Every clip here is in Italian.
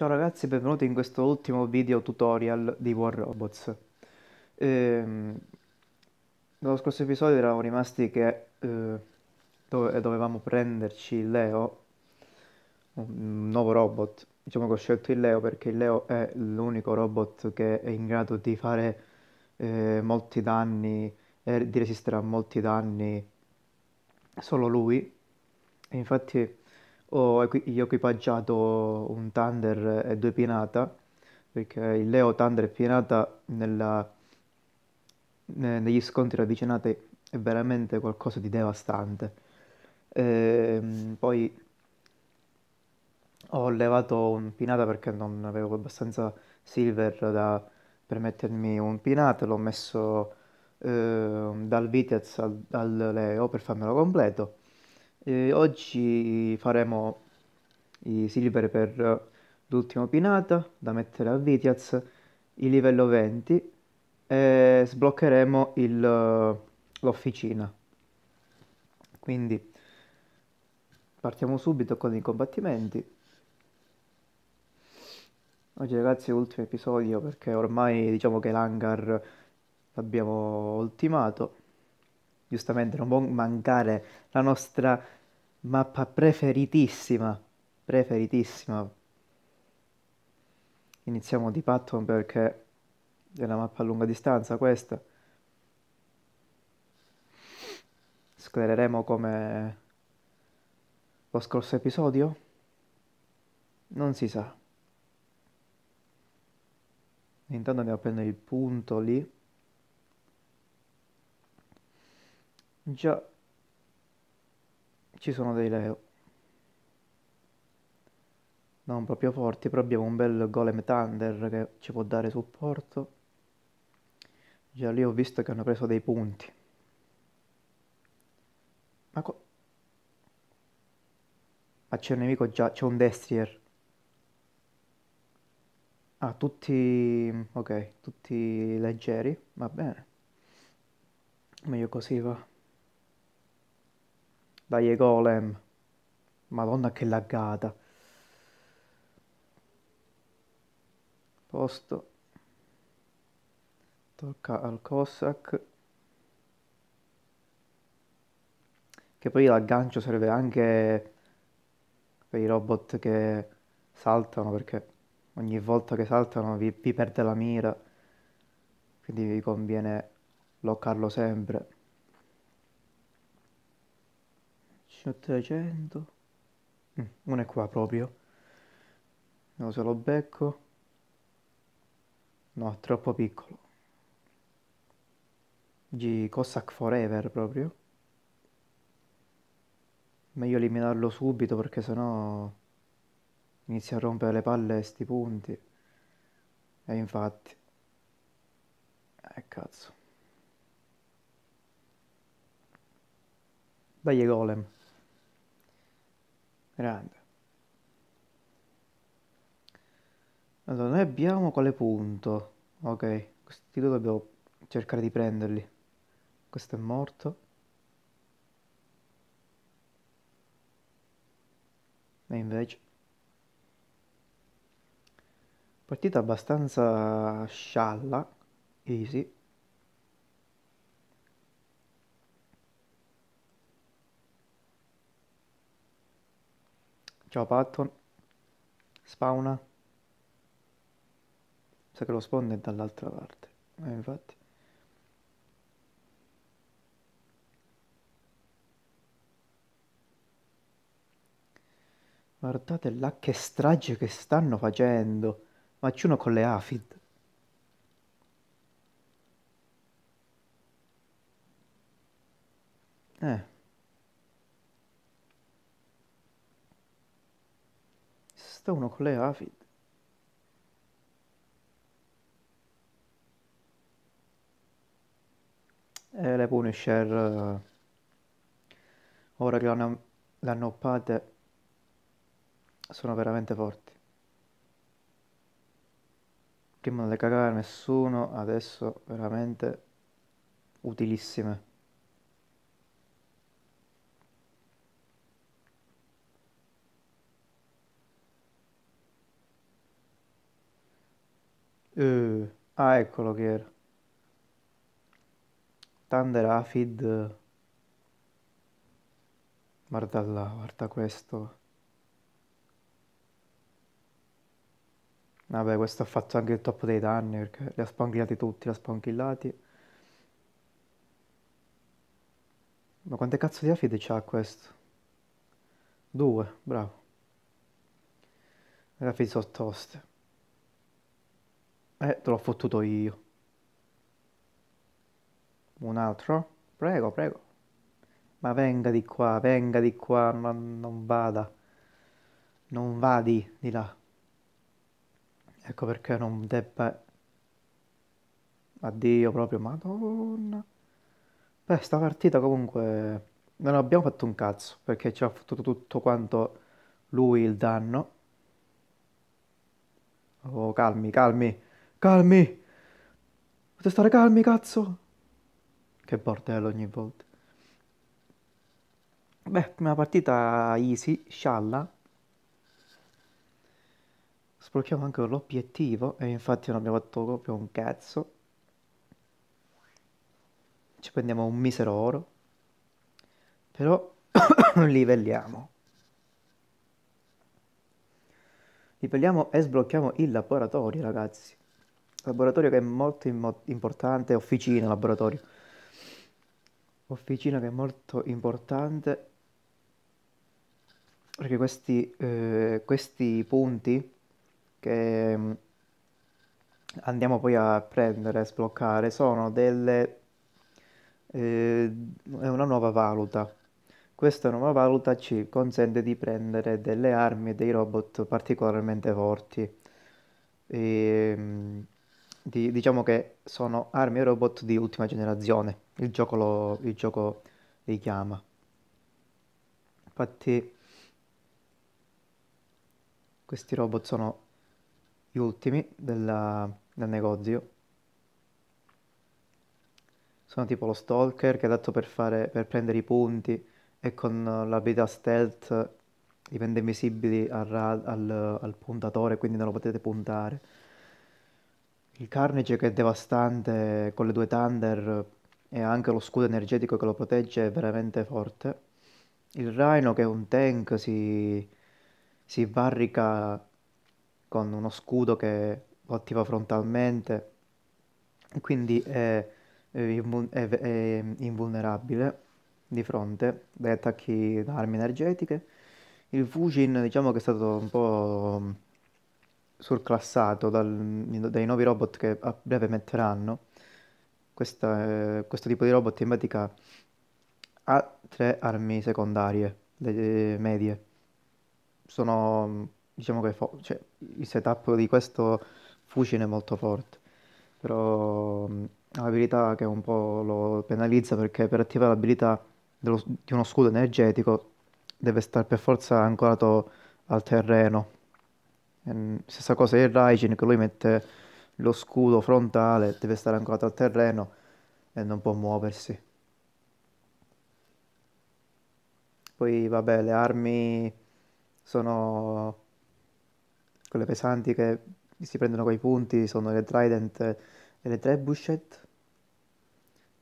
Ciao ragazzi benvenuti in questo ultimo video tutorial di War Robots. Ehm, nello scorso episodio eravamo rimasti che eh, dove, eh, dovevamo prenderci Leo, un nuovo robot. Diciamo che ho scelto il Leo perché il Leo è l'unico robot che è in grado di fare eh, molti danni, e eh, di resistere a molti danni, solo lui. E infatti ho, equipaggiato un Thunder e due Pinata, perché il Leo Thunder e Pinata nella, ne, negli scontri ravvicinati è veramente qualcosa di devastante. E, ehm, poi ho levato un Pinata perché non avevo abbastanza silver da permettermi un Pinata, l'ho messo eh, dal Vitez al, al Leo per farmelo completo eh, oggi faremo i silver per l'ultima pinata da mettere a Vitiaz, il livello 20 e sbloccheremo l'officina. Quindi partiamo subito con i combattimenti. Oggi ragazzi è l'ultimo episodio perché ormai diciamo che l'hangar l'abbiamo ultimato giustamente non può mancare la nostra mappa preferitissima, preferitissima. Iniziamo di Patton perché è una mappa a lunga distanza questa. Sclereremo come lo scorso episodio? Non si sa. Intanto andiamo a prendere il punto lì. Già ci sono dei Leo. Non proprio forti, però abbiamo un bel Golem Thunder che ci può dare supporto. Già lì ho visto che hanno preso dei punti. Ma, Ma c'è un nemico già, c'è un Destrier. Ah, tutti... ok, tutti leggeri, va bene. Meglio così va. Dai golem. Madonna che laggata. Posto. Tocca al Cossack. Che poi l'aggancio serve anche per i robot che saltano perché ogni volta che saltano vi, vi perde la mira. Quindi vi conviene bloccarlo sempre. 800 mm, uno è qua proprio non se lo becco no è troppo piccolo G Cossack Forever proprio meglio eliminarlo subito perché sennò inizia a rompere le palle sti punti e infatti eh cazzo dai golem grande allora noi abbiamo quale punto ok questi due dobbiamo cercare di prenderli questo è morto e invece partita abbastanza scialla easy Ciao Patton. Spawna. Sa che lo spawn è dall'altra parte. Eh, infatti. Guardate là che strage che stanno facendo. Ma c'è uno con le AFID. Eh. questo uno con le AFID. E le Punisher, eh, ora che l'hanno, l'hanno oppate, sono veramente forti. Prima non le cagava nessuno, adesso veramente utilissime. Uh, ah, eccolo che era. Thunder Afid. Guarda là, guarda questo. Vabbè, questo ha fatto anche il top dei danni perché li ha spanghillati tutti, li ha spanghillati. Ma quante cazzo di Afid c'ha questo? Due, bravo. Le afide sono toste. Eh, te l'ho fottuto io. Un altro? Prego, prego. Ma venga di qua, venga di qua, ma non vada. Non vadi di là. Ecco perché non debba... Addio proprio, madonna. Beh, sta partita comunque... Non abbiamo fatto un cazzo, perché ci ha fottuto tutto quanto lui il danno. Oh, calmi, calmi. Calmi! Potete stare calmi, cazzo! Che bordello ogni volta. Beh, prima partita easy, scialla. Sblocchiamo anche l'obiettivo e infatti non abbiamo fatto proprio un cazzo. Ci prendiamo un misero oro. Però livelliamo. Livelliamo e sblocchiamo il laboratorio, ragazzi. Laboratorio che è molto importante, officina, laboratorio. Officina che è molto importante perché questi, eh, questi punti che mm, andiamo poi a prendere, a sbloccare, sono delle... Eh, è una nuova valuta. Questa nuova valuta ci consente di prendere delle armi e dei robot particolarmente forti. E, ehm, di, diciamo che sono armi e robot di ultima generazione, il gioco, lo, il gioco li chiama. Infatti questi robot sono gli ultimi della, del negozio. Sono tipo lo stalker che è adatto per, fare, per prendere i punti e con l'abilità stealth diventa invisibili al, al, al puntatore, quindi non lo potete puntare il Carnage che è devastante con le due Thunder e anche lo scudo energetico che lo protegge è veramente forte. Il Rhino che è un tank si, si barrica con uno scudo che lo attiva frontalmente quindi è, è, è, è invulnerabile di fronte dagli attacchi da armi energetiche. Il Fujin diciamo che è stato un po' surclassato dal, dai nuovi robot che a breve metteranno. Questa, eh, questo tipo di robot in pratica ha tre armi secondarie, le medie. Sono, diciamo che fo- cioè, il setup di questo fucile è molto forte, però mh, mm, ha l'abilità che un po' lo penalizza perché per attivare l'abilità di uno scudo energetico deve stare per forza ancorato al terreno Ehm, stessa cosa del Raijin che lui mette lo scudo frontale, deve stare ancorato al terreno e non può muoversi. Poi vabbè, le armi sono quelle pesanti che si prendono con i punti, sono le Trident e le Trebuchet.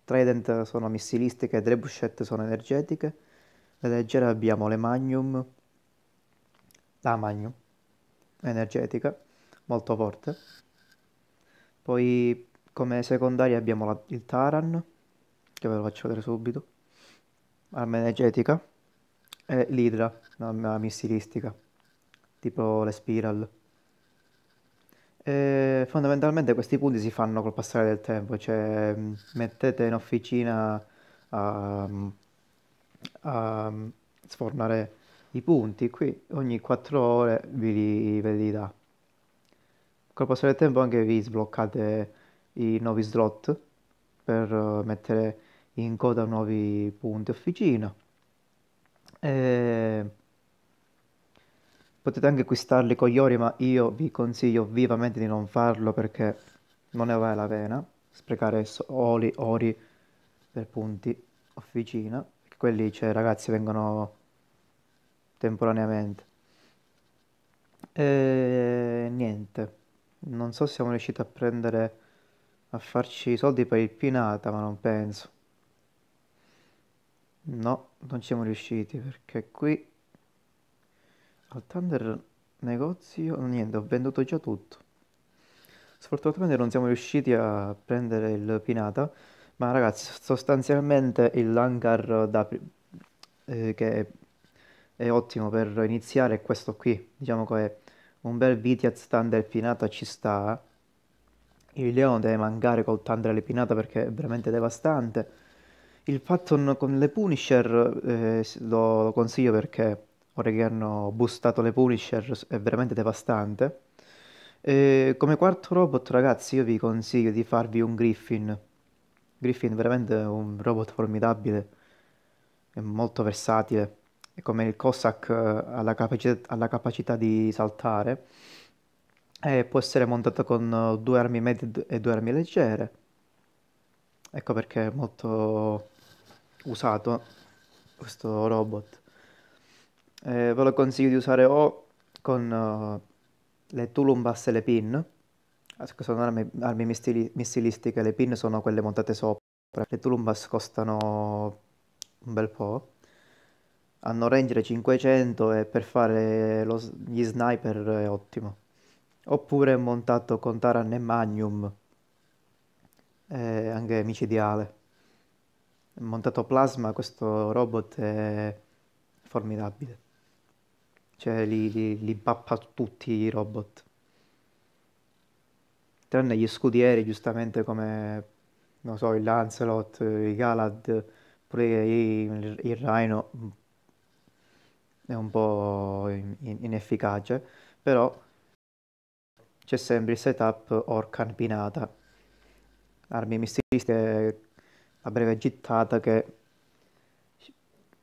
Trident sono missilistiche, Trebuchet sono energetiche. Le leggere abbiamo le Magnum, la Magnum, energetica molto forte. Poi come secondaria abbiamo la, il Taran, che ve lo faccio vedere subito, arma energetica, e l'Hydra, una missilistica, tipo le Spiral. E fondamentalmente questi punti si fanno col passare del tempo, cioè mm, mettete in officina a, mm, a mm, sfornare i punti qui ogni 4 ore vi li, ve li dà. Col passare del tempo anche vi sbloccate i nuovi slot per eh, mettere in coda nuovi punti officina. E... Potete anche acquistarli con gli ori, ma io vi consiglio vivamente di non farlo perché non ne vale la pena sprecare soli ori per punti officina. Quelli, cioè, ragazzi, vengono temporaneamente. E niente, non so se siamo riusciti a prendere, a farci i soldi per il Pinata, ma non penso. No, non siamo riusciti perché qui al Thunder negozio, niente, ho venduto già tutto. Sfortunatamente non siamo riusciti a prendere il Pinata, ma ragazzi, sostanzialmente il hangar da, eh, che è ottimo per iniziare è questo qui, diciamo che un bel Vitiaz Thunder Pinata ci sta, il Leon deve mancare col Thunder alle Pinata perché è veramente devastante, il Patton con le Punisher eh, lo, lo, consiglio perché ora che hanno boostato le Punisher è veramente devastante, e come quarto robot ragazzi io vi consiglio di farvi un Griffin, Griffin veramente è un robot formidabile, è molto versatile e come il Cossack ha eh, la capacità, ha la capacità di saltare e può essere montato con eh, due armi medie e due armi leggere. Ecco perché è molto usato questo robot. Eh, ve lo consiglio di usare o con uh, le Tulum e le pin, ah, sono armi, armi missili, missilistiche, le pin sono quelle montate sopra. Le Tulum costano un bel po', hanno range 500 e per fare lo, gli sniper è ottimo. Oppure montato con Taran e Magnum, eh, anche micidiale. Montato Plasma, questo robot è formidabile. Cioè li, li, li bappa tutti i robot. Tranne gli scudieri, giustamente come, non so, il Lancelot, i Galad, pure il, il Rhino, è un po' inefficace, però c'è sempre il setup orca Pinata, armi missilistiche a breve gittata che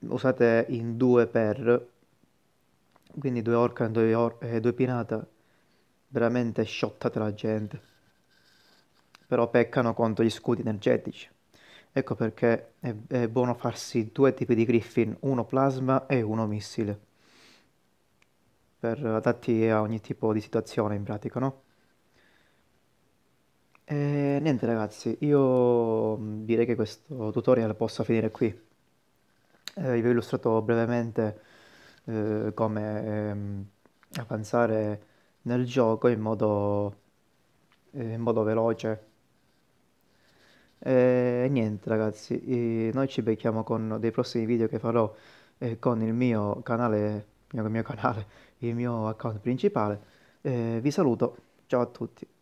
usate in due per, quindi due orca e due, or e due pinata, veramente sciottate la gente, però peccano contro gli scudi energetici. Ecco perché è, è buono farsi due tipi di Griffin, uno plasma e uno missile, per adatti a ogni tipo di situazione in pratica, no? E niente ragazzi, io direi che questo tutorial possa finire qui. Eh, vi ho illustrato brevemente eh, come ehm, avanzare nel gioco in modo, eh, in modo veloce e eh, niente ragazzi, noi ci becchiamo con dei prossimi video che farò eh, con il mio canale, mio, mio canale, il mio account principale. Eh, vi saluto, ciao a tutti.